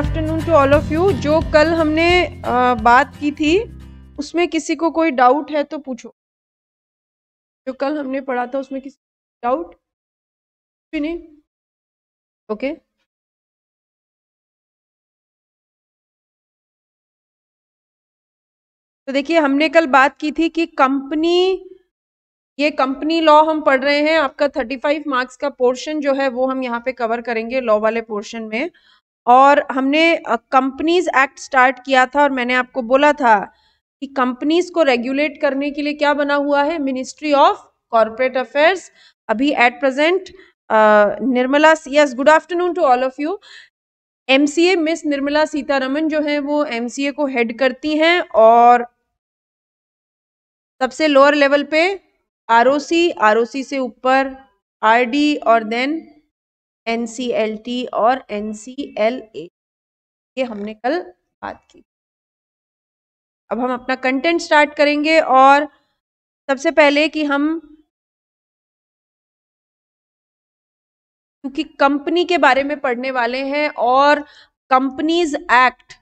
Afternoon to all of you जो कल हमने आ, बात की थी उसमें किसी को कोई डाउट है तो पूछो जो कल हमने पढ़ा था उसमें किसी डाउट भी नहीं ओके okay. तो देखिए हमने कल बात की थी कि कंपनी ये कंपनी लॉ हम पढ़ रहे हैं आपका 35 मार्क्स का पोर्शन जो है वो हम यहाँ पे कवर करेंगे लॉ वाले पोर्शन में और हमने कंपनीज एक्ट स्टार्ट किया था और मैंने आपको बोला था कि कंपनीज को रेगुलेट करने के लिए क्या बना हुआ है मिनिस्ट्री ऑफ कॉरपोरेट अफेयर्स अभी at present Nirmala yes good afternoon to all of you MCA miss Nirmala Sitharaman जो है वो एमसीए को हेड करती हैं और सबसे लोअर लेवल पे आरओसी आरओसी से ऊपर आरडी और देन एन और एन ये हमने कल बात की अब हम अपना कंटेंट स्टार्ट करेंगे और सबसे पहले कि हम क्योंकि कंपनी के बारे में पढ़ने वाले हैं और कंपनीज एक्ट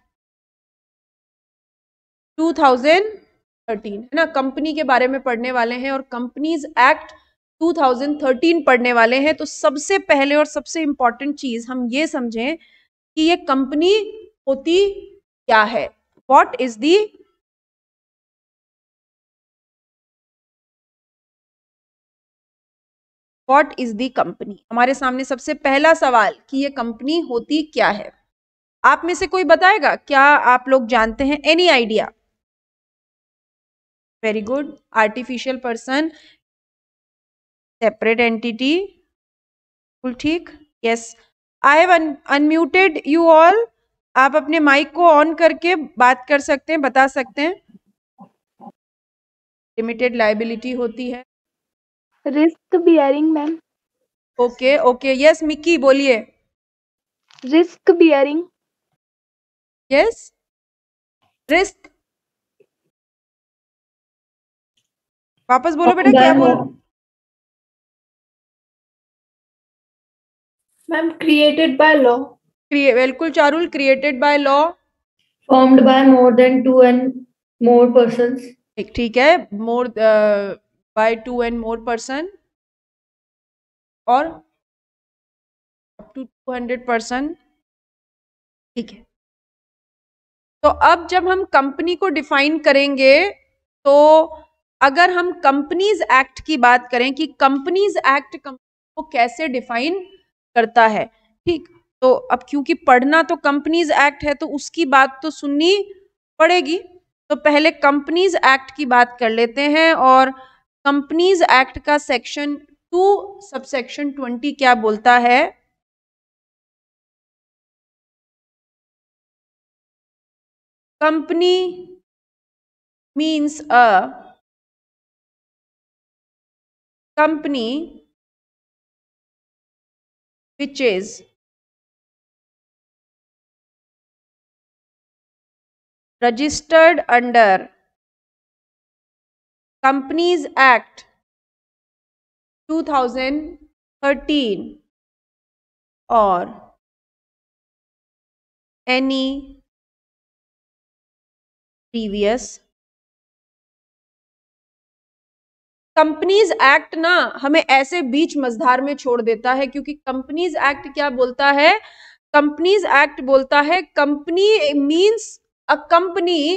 2013 है ना कंपनी के बारे में पढ़ने वाले हैं और कंपनीज एक्ट 2013 2013 पढ़ने वाले हैं तो सबसे पहले और सबसे इंपॉर्टेंट चीज हम ये समझें कि ये कंपनी होती क्या है what is the what is the company हमारे सामने सबसे पहला सवाल कि ये कंपनी होती क्या है आप में से कोई बताएगा क्या आप लोग जानते हैं any idea very good artificial person separate entity बिल्कुल ठीक yes I have unmuted you all आप अपने माइक को ऑन करके बात कर सकते हैं बता सकते हैं लिमिटेड लाइबिलिटी होती है risk bearing ma'am okay okay yes Mickey बोलिए रिस्क बियरिंग यस रिस्क वापस बोलो बेटा क्या बोल मैम क्रिएटेड बाय लॉ क्रिए बिल्कुल Charul created by law formed by more than two and more persons ठीक है more by two and more person और up to two hundred person ठीक है तो अब जब हम कंपनी को डिफाइन करेंगे तो अगर हम कंपनीज एक्ट की बात करें कि कंपनीज एक्ट को कैसे डिफाइन करता है ठीक तो अब क्योंकि पढ़ना तो कंपनीज एक्ट है तो उसकी बात तो सुननी पड़ेगी तो पहले कंपनीज एक्ट की बात कर लेते हैं और कंपनीज एक्ट का सेक्शन टू सबसेक्शन ट्वेंटी क्या बोलता है company means a company Which is registered under Companies Act 2013 or any previous companies act ना हमें ऐसे बीच मझधार में छोड़ देता है क्योंकि कंपनीज एक्ट क्या बोलता है कंपनीज एक्ट बोलता है company means a company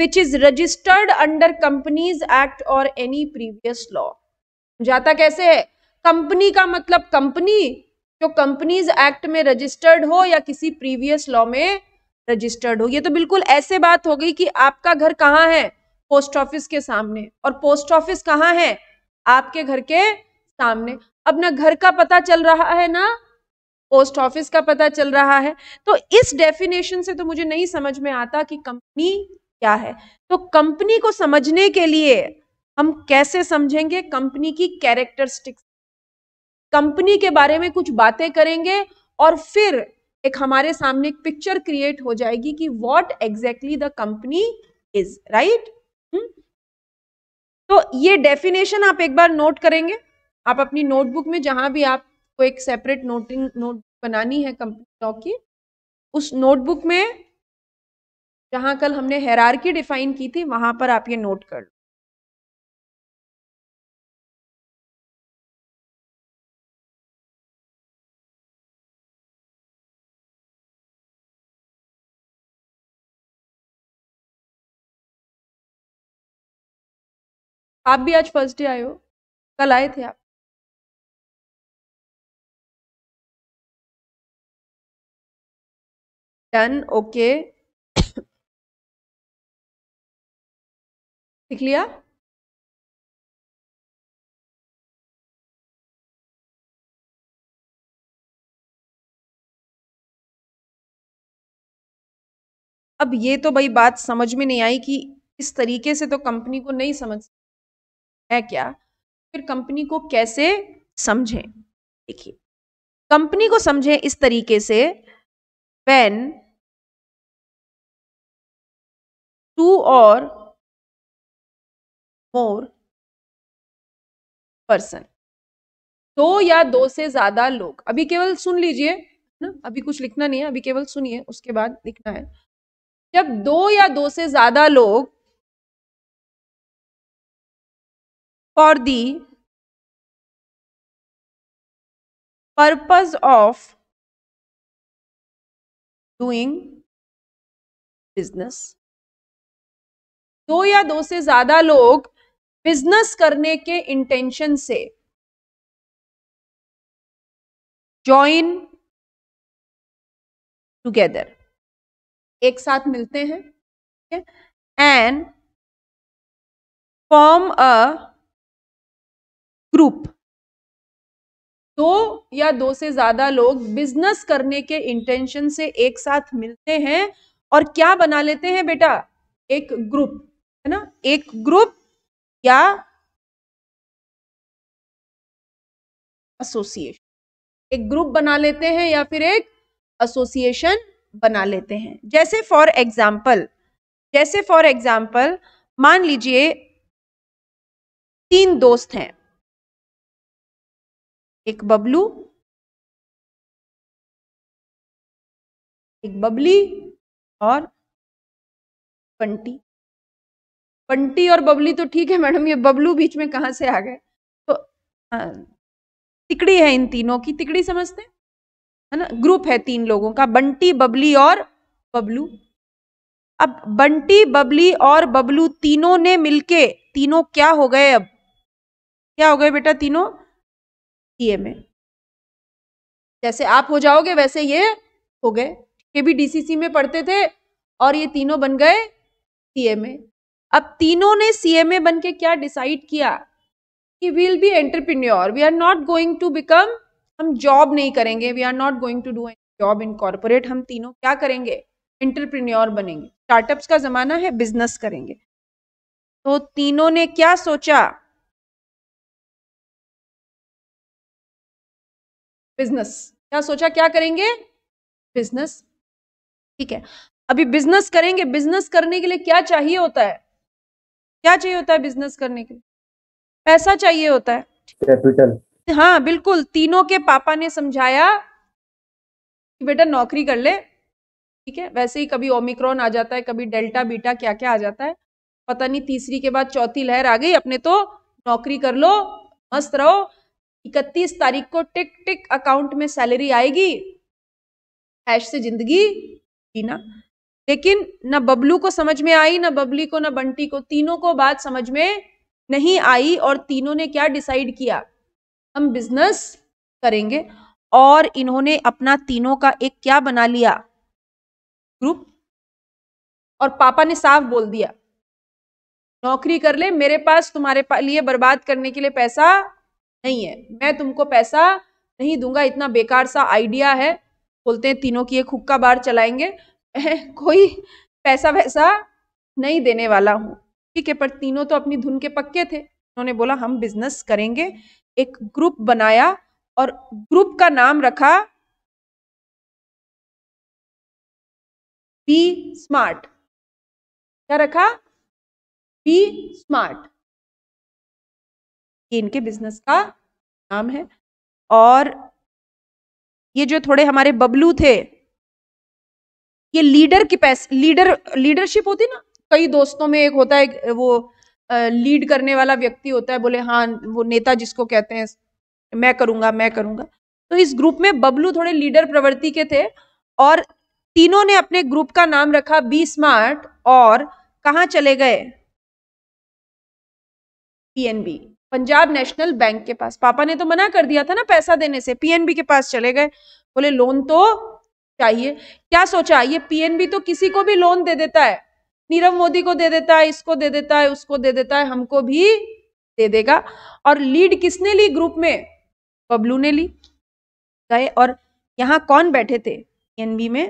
which is registered under companies act और एनी प्रीवियस लॉ जाता कैसे है कंपनी का मतलब कंपनी जो कंपनीज एक्ट में रजिस्टर्ड हो या किसी प्रीवियस लॉ में रजिस्टर्ड हो ये तो बिल्कुल ऐसे बात हो गई कि आपका घर कहाँ है पोस्ट ऑफिस के सामने और पोस्ट ऑफिस कहाँ है आपके घर के सामने अब ना घर का पता चल रहा है ना पोस्ट ऑफिस का पता चल रहा है तो इस डेफिनेशन से तो मुझे नहीं समझ में आता कि कंपनी क्या है तो कंपनी को समझने के लिए हम कैसे समझेंगे कंपनी की कैरेक्टरिस्टिक्स कंपनी के बारे में कुछ बातें करेंगे और फिर एक हमारे सामने एक पिक्चर क्रिएट हो जाएगी कि what exactly the company is right तो ये डेफिनेशन आप एक बार नोट करेंगे आप अपनी नोटबुक में जहाँ भी आपको एक सेपरेट नोटिंग नोट बनानी है कंपनी स्टॉक की उस नोटबुक में जहाँ कल हमने हेरारकी डिफाइन की थी वहाँ पर आप ये नोट कर लो आप भी आज फर्स्ट डे आए हो कल आए थे आप डन ओके लिख लिया अब ये तो भाई बात समझ में नहीं आई कि इस तरीके से तो कंपनी को नहीं समझ है क्या फिर कंपनी को कैसे समझें देखिए कंपनी को समझें इस तरीके से वेन टू और मोर पर्सन दो या दो से ज्यादा लोग अभी केवल सुन लीजिए ना अभी कुछ लिखना नहीं है अभी केवल सुनिए उसके बाद लिखना है जब दो या दो से ज्यादा लोग for the purpose of doing business. दो या दो से ज्यादा लोग बिजनेस करने के इंटेंशन से ज्वाइन टुगेदर एक साथ मिलते हैं एंड फॉर्म अ ग्रुप दो या दो से ज्यादा लोग बिजनेस करने के इंटेंशन से एक साथ मिलते हैं और क्या बना लेते हैं बेटा एक ग्रुप है ना एक ग्रुप या एसोसिएशन एक ग्रुप बना लेते हैं या फिर एक एसोसिएशन बना लेते हैं जैसे फॉर एग्जाम्पल जैसे फॉर एग्जाम्पल मान लीजिए तीन दोस्त हैं एक बबलू एक बबली और पंटी पंटी और बबली तो ठीक है मैडम ये बबलू बीच में कहाँ से आ गए तो हाँ, तिकड़ी है इन तीनों की तिकड़ी समझते हैं है ना ग्रुप है तीन लोगों का बंटी बबली और बबलू अब बंटी बबली और बबलू तीनों ने मिलके तीनों क्या हो गए अब क्या हो गए बेटा तीनों सी में जैसे आप हो जाओगे वैसे ये हो गए के भी डीसीसी में पढ़ते थे और ये तीनों बन गए सीएमए अब तीनों ने सीएमए बन के क्या डिसाइड किया कि we'll be entrepreneur we are not going to become हम जॉब नहीं करेंगे we are not going to do job in corporate हम तीनों क्या करेंगे एंटरप्रीन्योर बनेंगे स्टार्टअप्स का जमाना है बिजनेस करेंगे तो तीनों ने क्या सोचा बिजनेस क्या सोचा क्या करेंगे बिजनेस ठीक है अभी बिजनेस करेंगे बिजनेस करने के लिए क्या चाहिए होता है क्या चाहिए होता है बिजनेस करने के लिए पैसा चाहिए होता है कैपिटल हाँ बिल्कुल तीनों के पापा ने समझाया कि बेटा नौकरी कर ले ठीक है वैसे ही कभी ओमिक्रॉन आ जाता है कभी डेल्टा बीटा क्या क्या आ जाता है पता नहीं तीसरी के बाद चौथी लहर आ गई अपने तो नौकरी कर लो मस्त रहो इकतीस तारीख को टिक टिक अकाउंट में सैलरी आएगी ऐश से जिंदगी जीना लेकिन ना बबलू को समझ में आई ना बबली को ना बंटी को तीनों को बात समझ में नहीं आई और तीनों ने क्या डिसाइड किया हम बिजनेस करेंगे और इन्होंने अपना तीनों का एक क्या बना लिया ग्रुप और पापा ने साफ बोल दिया नौकरी कर ले मेरे पास तुम्हारे लिए बर्बाद करने के लिए पैसा नहीं है मैं तुमको पैसा नहीं दूंगा इतना बेकार सा आइडिया है बोलते हैं तीनों की एक हुक्का बार चलाएंगे कोई पैसा वैसा नहीं देने वाला हूँ ठीक है पर तीनों तो अपनी धुन के पक्के थे उन्होंने बोला हम बिजनेस करेंगे एक ग्रुप बनाया और ग्रुप का नाम रखा बी स्मार्ट क्या रखा बी स्मार्ट ये इनके बिजनेस का नाम है और ये जो थोड़े हमारे बबलू थे ये लीडर की पैस लीडर लीडरशिप होती ना कई दोस्तों में एक होता है वो लीड करने वाला व्यक्ति होता है बोले हाँ वो नेता जिसको कहते हैं मैं करूंगा मैं करूंगा तो इस ग्रुप में बबलू थोड़े लीडर प्रवृत्ति के थे और तीनों ने अपने ग्रुप का नाम रखा बी स्मार्ट और कहा चले गए पीएनबी पंजाब नेशनल बैंक के पास पापा ने तो मना कर दिया था ना पैसा देने से पीएनबी के पास चले गए बोले लोन तो चाहिए क्या सोचा ये पीएनबी तो किसी को भी लोन दे देता है नीरव मोदी को दे देता है इसको दे देता है उसको दे देता है हमको भी दे देगा और लीड किसने ली ग्रुप में बबलू ने ली गए और यहाँ कौन बैठे थे पीएनबी में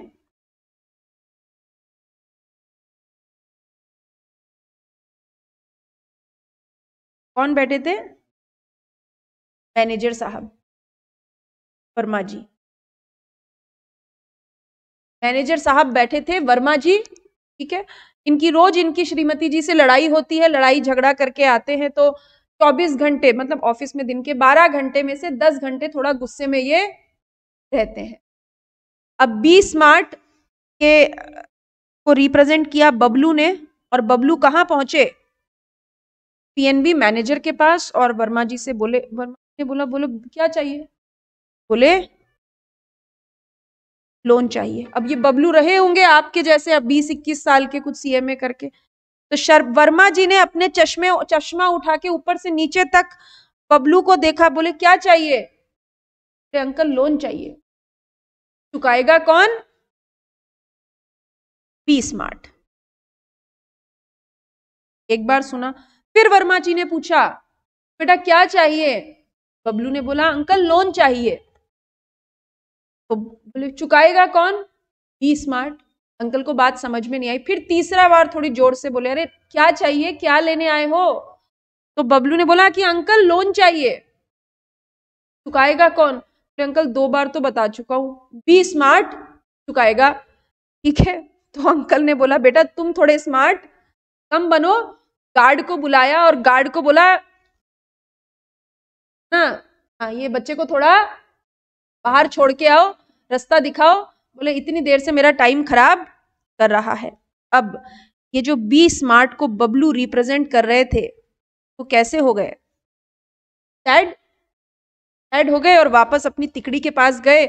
कौन बैठे थे मैनेजर साहब वर्मा जी मैनेजर साहब बैठे थे वर्मा जी ठीक है इनकी रोज इनकी श्रीमती जी से लड़ाई होती है लड़ाई झगड़ा करके आते हैं तो 24 घंटे मतलब ऑफिस में दिन के 12 घंटे में से 10 घंटे थोड़ा गुस्से में ये रहते हैं अब 20 मार्च के को रिप्रेजेंट किया बबलू ने और बबलू कहाँ पहुंचे पीएनबी मैनेजर के पास और वर्मा जी से बोले वर्मा ने बोला बोलो क्या चाहिए बोले लोन चाहिए अब ये बबलू रहे होंगे आपके जैसे अब बीस इक्कीस साल के कुछ सीएमए करके तो शर वर्मा जी ने अपने चश्मे चश्मा उठा के ऊपर से नीचे तक बबलू को देखा बोले क्या चाहिए तो अंकल लोन चाहिए चुकाएगा कौन पी स्मार्ट एक बार सुना फिर वर्मा जी ने पूछा बेटा क्या चाहिए बबलू ने बोला अंकल लोन चाहिए तो बोले चुकाएगा कौन बी स्मार्ट अंकल को बात समझ में नहीं आई फिर तीसरा बार थोड़ी जोर से बोले अरे क्या चाहिए क्या लेने आए हो तो बबलू ने बोला कि अंकल लोन चाहिए चुकाएगा कौन तो अंकल दो बार तो बता चुका हूं बी स्मार्ट चुकाएगा ठीक है तो अंकल ने बोला बेटा तुम थोड़े स्मार्ट कम बनो गार्ड को बुलाया और गार्ड को बोला ना हाँ, हाँ ये बच्चे को थोड़ा बाहर छोड़ के आओ रास्ता दिखाओ बोले इतनी देर से मेरा टाइम खराब कर रहा है अब ये जो बी स्मार्ट को बबलू रिप्रेजेंट कर रहे थे वो तो कैसे हो गए सैड सैड हो गए और वापस अपनी तिकड़ी के पास गए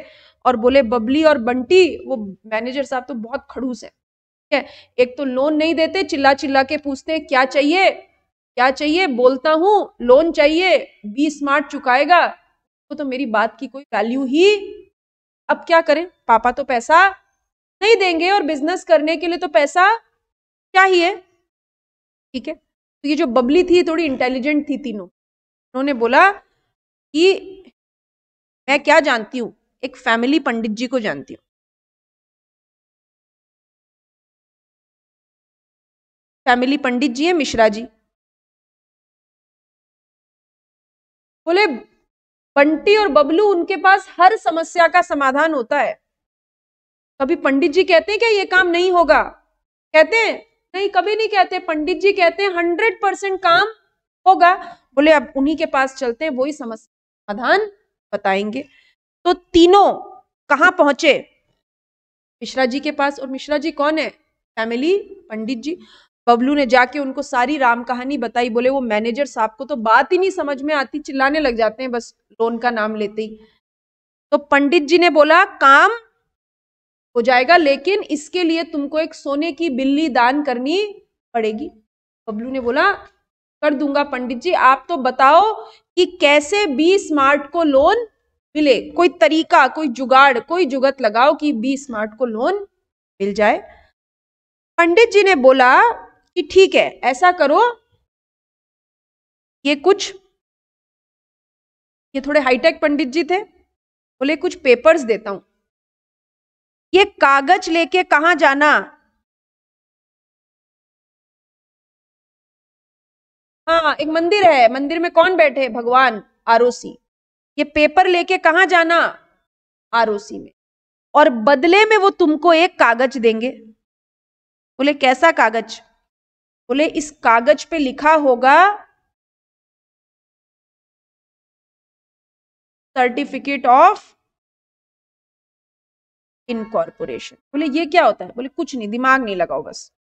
और बोले बबली और बंटी वो मैनेजर साहब तो बहुत खड़ूस है है एक तो लोन नहीं देते चिल्ला चिल्ला के पूछते हैं क्या चाहिए क्या चाहिए बोलता हूँ लोन चाहिए बी स्मार्ट चुकाएगा तो, तो मेरी बात की कोई वैल्यू ही अब क्या करें पापा तो पैसा नहीं देंगे और बिजनेस करने के लिए तो पैसा चाहिए ठीक है तो ये जो बबली थी थोड़ी इंटेलिजेंट थी तीनों उन्होंने बोला कि मैं क्या जानती हूँ एक फैमिली पंडित जी को जानती हूँ फैमिली पंडित जी है मिश्रा जी बोले बंटी और बबलू उनके पास हर समस्या का समाधान होता है कभी पंडित जी कहते हैं क्या ये काम नहीं होगा कहते हैं नहीं कभी नहीं कहते पंडित जी कहते हैं हंड्रेड परसेंट काम होगा बोले अब उन्हीं के पास चलते हैं वही समस्या समाधान बताएंगे तो तीनों कहाँ पहुंचे मिश्रा जी के पास और मिश्रा जी कौन है फैमिली पंडित जी बबलू ने जाके उनको सारी राम कहानी बताई बोले वो मैनेजर साहब को तो बात ही नहीं समझ में आती चिल्लाने लग जाते हैं बस लोन का नाम लेते ही तो पंडित जी ने बोला काम हो जाएगा लेकिन इसके लिए तुमको एक सोने की बिल्ली दान करनी पड़ेगी बबलू ने बोला कर दूंगा पंडित जी आप तो बताओ कि कैसे बी स्मार्ट को लोन मिले कोई तरीका कोई जुगाड़ कोई जुगत लगाओ कि बी स्मार्ट को लोन मिल जाए पंडित जी ने बोला कि ठीक है ऐसा करो ये कुछ ये थोड़े हाईटेक पंडित जी थे बोले कुछ पेपर्स देता हूं ये कागज लेके कहा जाना हाँ एक मंदिर है मंदिर में कौन बैठे भगवान आरोसी ये पेपर लेके कहा जाना आरोसी में और बदले में वो तुमको एक कागज देंगे बोले कैसा कागज बोले इस कागज पे लिखा होगा सर्टिफिकेट ऑफ इनकॉर्पोरेशन बोले ये क्या होता है बोले कुछ नहीं दिमाग नहीं लगाओ बस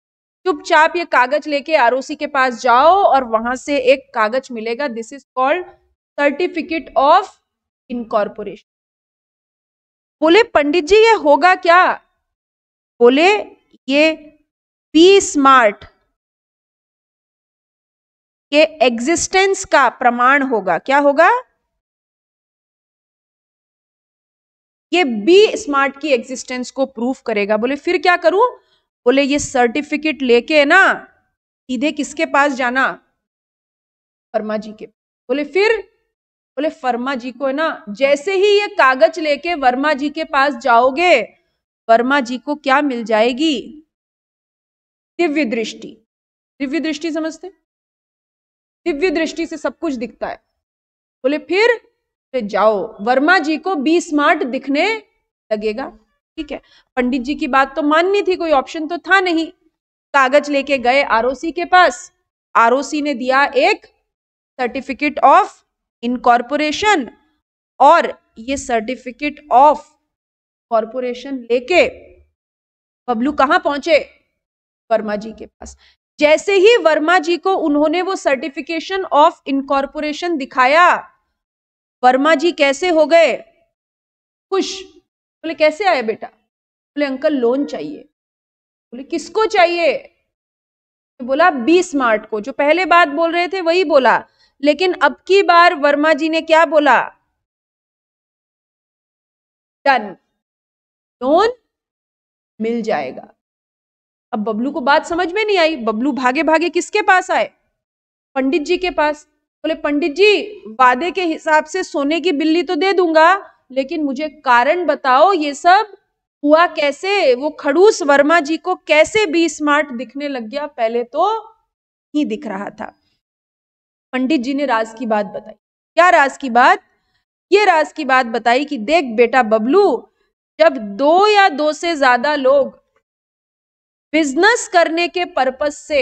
चुपचाप ये कागज लेके आरओसी के पास जाओ और वहां से एक कागज मिलेगा this is called certificate of incorporation बोले पंडित जी ये होगा क्या बोले ये बी स्मार्ट के एग्जिस्टेंस का प्रमाण होगा क्या होगा ये बी स्मार्ट की एग्जिस्टेंस को प्रूफ करेगा बोले फिर क्या करूं बोले ये सर्टिफिकेट लेके ना सीधे किसके पास जाना फर्मा जी के बोले फिर बोले फर्मा जी को है ना जैसे ही ये कागज लेके वर्मा जी के पास जाओगे वर्मा जी को क्या मिल जाएगी दिव्य दृष्टि दिव्य दृष्टि समझते दिव्य दृष्टि से सब कुछ दिखता है बोले फिर जाओ वर्मा जी को बी स्मार्ट दिखने लगेगा ठीक है पंडित जी की बात तो माननी थी कोई ऑप्शन तो था नहीं कागज लेके गए आरओसी के पास आरओसी ने दिया एक सर्टिफिकेट ऑफ इनकॉर्पोरेशन और ये सर्टिफिकेट ऑफ कॉरपोरेशन लेके बबलू कहां पहुंचे वर्मा जी के पास जैसे ही वर्मा जी को उन्होंने वो सर्टिफिकेशन ऑफ इनकॉर्पोरेशन दिखाया वर्मा जी कैसे हो गए खुश बोले कैसे आए बेटा बोले अंकल लोन चाहिए बोले किसको चाहिए बोला बी स्मार्ट को जो पहले बात बोल रहे थे वही बोला लेकिन अब की बार वर्मा जी ने क्या बोला डन लोन मिल जाएगा अब बबलू को बात समझ में नहीं आई बबलू भागे भागे किसके पास आए पंडित जी के पास बोले पंडित जी वादे के हिसाब से सोने की बिल्ली तो दे दूंगा लेकिन मुझे कारण बताओ ये सब हुआ कैसे वो खड़ूस वर्मा जी को कैसे भी स्मार्ट दिखने लग गया पहले तो ही दिख रहा था पंडित जी ने राज की बात बताई क्या राज की बात ये राज की बात बताई कि देख बेटा बबलू जब दो या दो से ज्यादा लोग बिजनेस करने के पर्पज से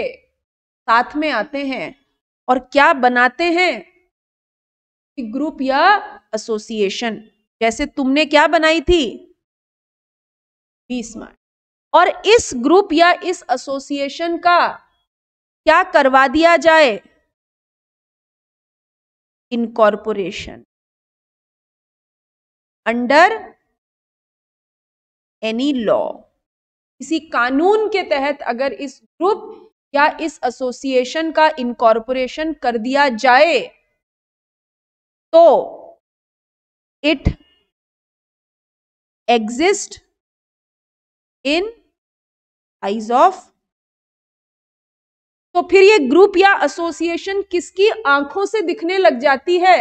साथ में आते हैं और क्या बनाते हैं ग्रुप या एसोसिएशन जैसे तुमने क्या बनाई थी बी स्मार्ट और इस ग्रुप या इस एसोसिएशन का क्या करवा दिया जाए इनकॉर्पोरेशन अंडर एनी लॉ किसी कानून के तहत अगर इस ग्रुप या इस एसोसिएशन का इनकॉर्पोरेशन कर दिया जाए तो it exist in eyes of तो फिर ये ग्रुप या एसोसिएशन किसकी आंखों से दिखने लग जाती है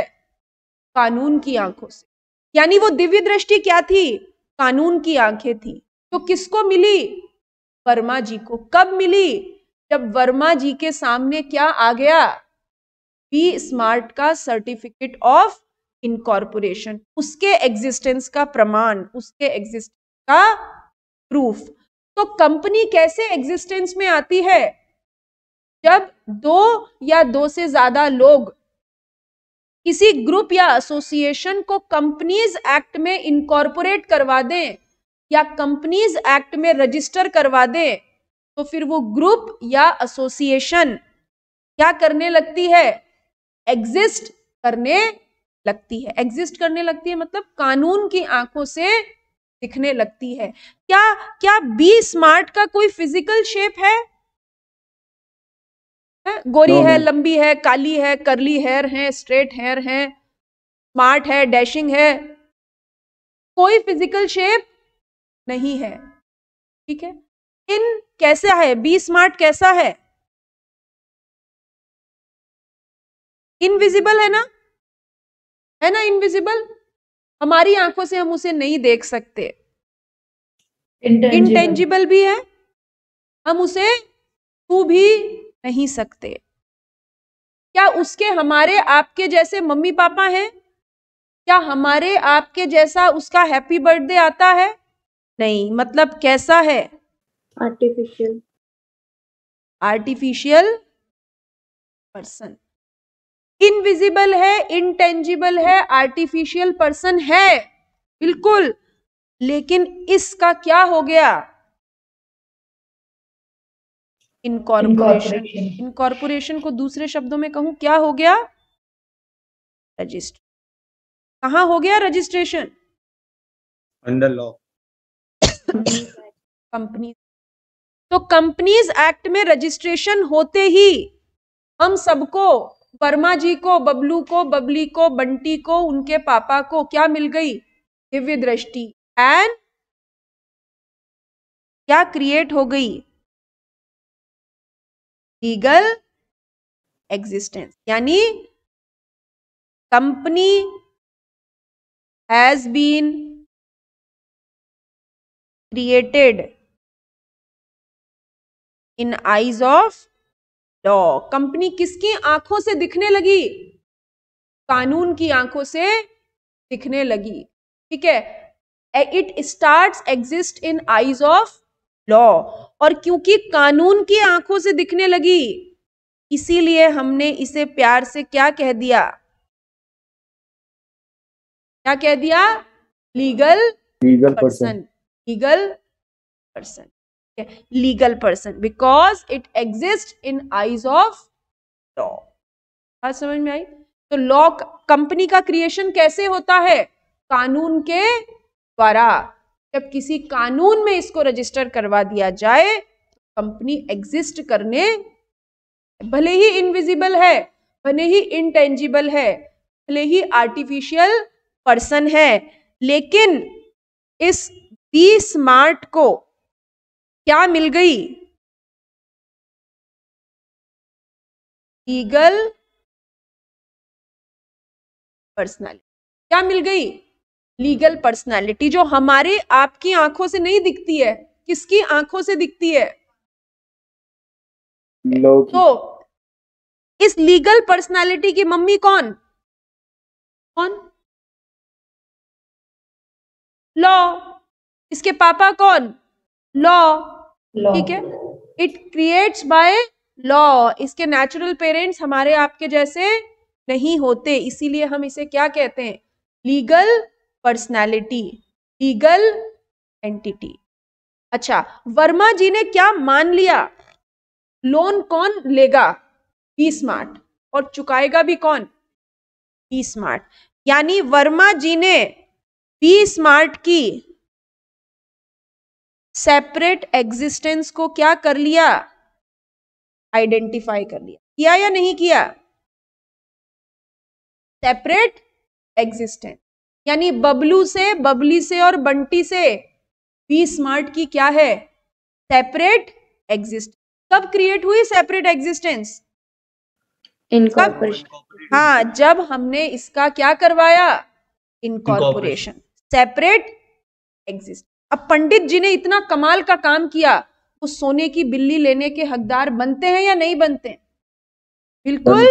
कानून की आंखों से यानी वो दिव्य दृष्टि क्या थी कानून की आंखें थी तो किसको मिली वर्मा जी को कब मिली जब वर्मा जी के सामने क्या आ गया बी स्मार्ट का सर्टिफिकेट ऑफ इनकॉर्पोरेशन उसके एग्जिस्टेंस का प्रमाण उसके एग्जिस्टेंस का प्रूफ तो कंपनी कैसे एग्जिस्टेंस में आती है जब दो या दो से ज्यादा लोग किसी ग्रुप या एसोसिएशन को कंपनीज एक्ट में इनकॉर्पोरेट करवा दें या कंपनीज एक्ट में रजिस्टर करवा दे तो फिर वो ग्रुप या एसोसिएशन क्या करने लगती है एग्जिस्ट करने लगती है एग्जिस्ट करने लगती है मतलब कानून की आंखों से दिखने लगती है क्या क्या बी स्मार्ट का कोई फिजिकल शेप है गोरी है लंबी है काली है करली हेयर है स्ट्रेट हेयर है स्मार्ट है डैशिंग है कोई फिजिकल शेप नहीं है ठीक है इन कैसा है बी स्मार्ट कैसा है इनविजिबल है ना है ना इनविजिबल हमारी आंखों से हम उसे नहीं देख सकते इंटेंजिबल भी है हम उसे छू भी नहीं सकते क्या उसके हमारे आपके जैसे मम्मी पापा हैं क्या हमारे आपके जैसा उसका हैप्पी बर्थडे आता है नहीं मतलब कैसा है आर्टिफिशियल आर्टिफिशियल पर्सन इनविजिबल है इनटेंजिबल है आर्टिफिशियल पर्सन है बिल्कुल लेकिन इसका क्या हो गया इनकॉर्पोरेशन इनकॉर्पोरेशन को दूसरे शब्दों में कहूं क्या हो गया रजिस्टर कहा हो गया रजिस्ट्रेशन अंडर लॉ कंपनीज तो कंपनीज एक्ट में रजिस्ट्रेशन होते ही हम सबको वर्मा जी को बबलू को बबली को बंटी को उनके पापा को क्या मिल गई दिव्य दृष्टि एंड क्या क्रिएट हो गई लीगल एग्जिस्टेंस यानी company has been created in eyes of law company किसकी आंखों से दिखने लगी कानून की आंखों से दिखने लगी ठीक है it start exist in eyes of law और क्योंकि कानून की आंखों से दिखने लगी इसीलिए हमने इसे प्यार से क्या कह दिया क्या कह दिया legal legal person legal person legal person because it exist in eyes of law बात समझ में आई तो लॉ कंपनी का क्रिएशन कैसे होता है कानून के द्वारा जब किसी कानून में इसको रजिस्टर करवा दिया जाए कंपनी एग्जिस्ट करने भले ही इनविजिबल है भले ही इनटेंजिबल है भले ही आर्टिफिशियल पर्सन है लेकिन इस तीस मार्च को क्या मिल गई लीगल पर्सनालिटी क्या मिल गई लीगल पर्सनालिटी जो हमारे आपकी आंखों से नहीं दिखती है किसकी आंखों से दिखती है तो इस लीगल पर्सनालिटी की मम्मी कौन कौन लॉ इसके पापा कौन लॉ ठीक है इट क्रिएट्स बाय लॉ इसके नेचुरल पेरेंट्स हमारे आपके जैसे नहीं होते इसीलिए हम इसे क्या कहते हैं लीगल पर्सनैलिटी लीगल एंटिटी अच्छा वर्मा जी ने क्या मान लिया लोन कौन लेगा ई स्मार्ट और चुकाएगा भी कौन ई स्मार्ट यानी वर्मा जी ने बी स्मार्ट की सेपरेट एग्जिस्टेंस को क्या कर लिया आइडेंटिफाई कर लिया किया या नहीं किया सेपरेट एग्जिस्टेंस यानी बबलू से बबली से और बंटी से बी स्मार्ट की क्या है सेपरेट एग्जिस्टेंस कब क्रिएट हुई सेपरेट एग्जिस्टेंस इनकॉर्पोरेशन हाँ जब हमने इसका क्या करवाया इनकॉर्पोरेशन सेपरेट एग्जिस्ट अब पंडित जी ने इतना कमाल का काम किया वो तो सोने की बिल्ली लेने के हकदार बनते हैं या नहीं बनते बिल्कुल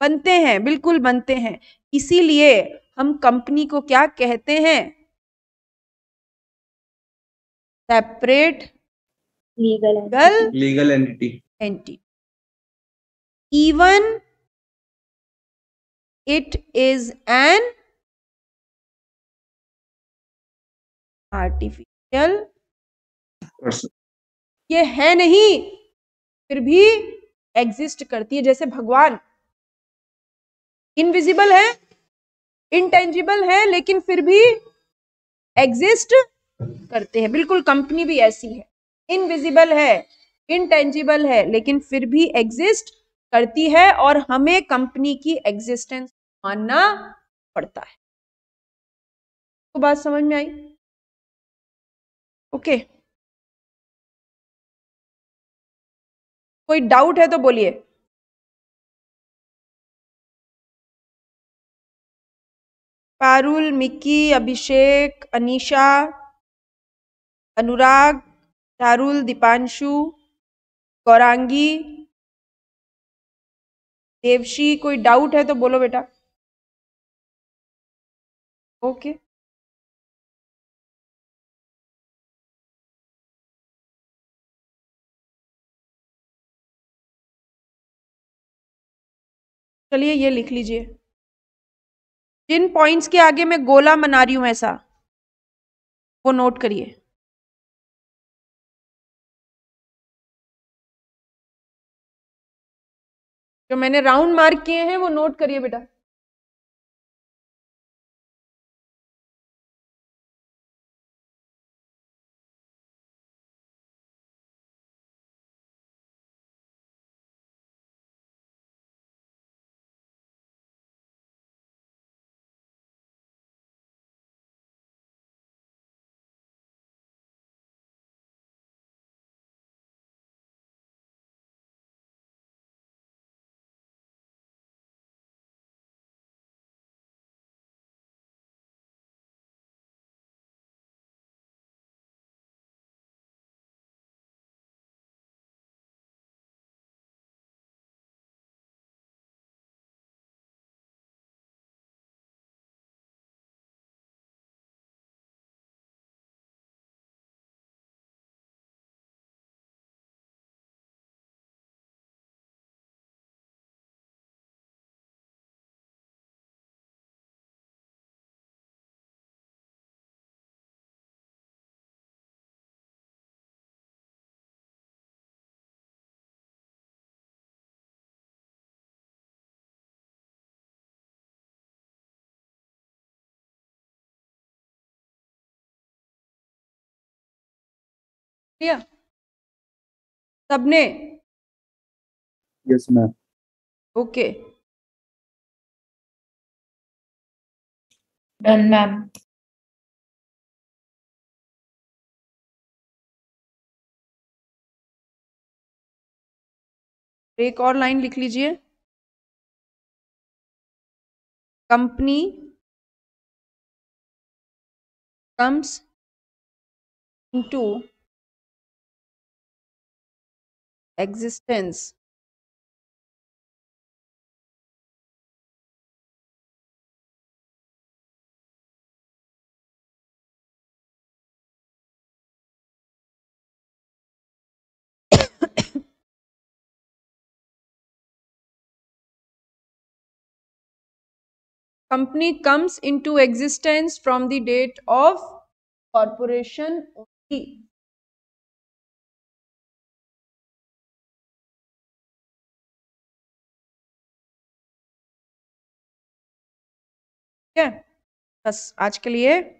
बनते हैं, बिल्कुल बनते हैं इसीलिए हम कंपनी को क्या कहते हैं separate legal legal legal entity entity even it is an artificial ये है नहीं फिर भी एग्जिस्ट करती है जैसे भगवान इनविजिबल है इनटेंजिबल है लेकिन फिर भी एग्जिस्ट करते हैं बिल्कुल कंपनी भी ऐसी है इनविजिबल है इनटेंजिबल है लेकिन फिर भी एग्जिस्ट करती है और हमें कंपनी की एग्जिस्टेंस मानना पड़ता है तो बात समझ में आई ओके कोई डाउट है तो बोलिए पारुल मिक्की अभिषेक अनिशा अनुराग तारुल दीपांशु गौरांगी देवशी कोई डाउट है तो बोलो बेटा ओके okay. चलिए ये लिख लीजिए जिन पॉइंट्स के आगे मैं गोला मना रही हूं ऐसा वो नोट करिए जो मैंने राउंड मार्क किए हैं वो नोट करिए बेटा क्लियर सबने yes ma'am okay done ma'am एक और लाइन लिख लीजिए company comes into existence company comes into existence from the date of corporation only है बस आज के लिए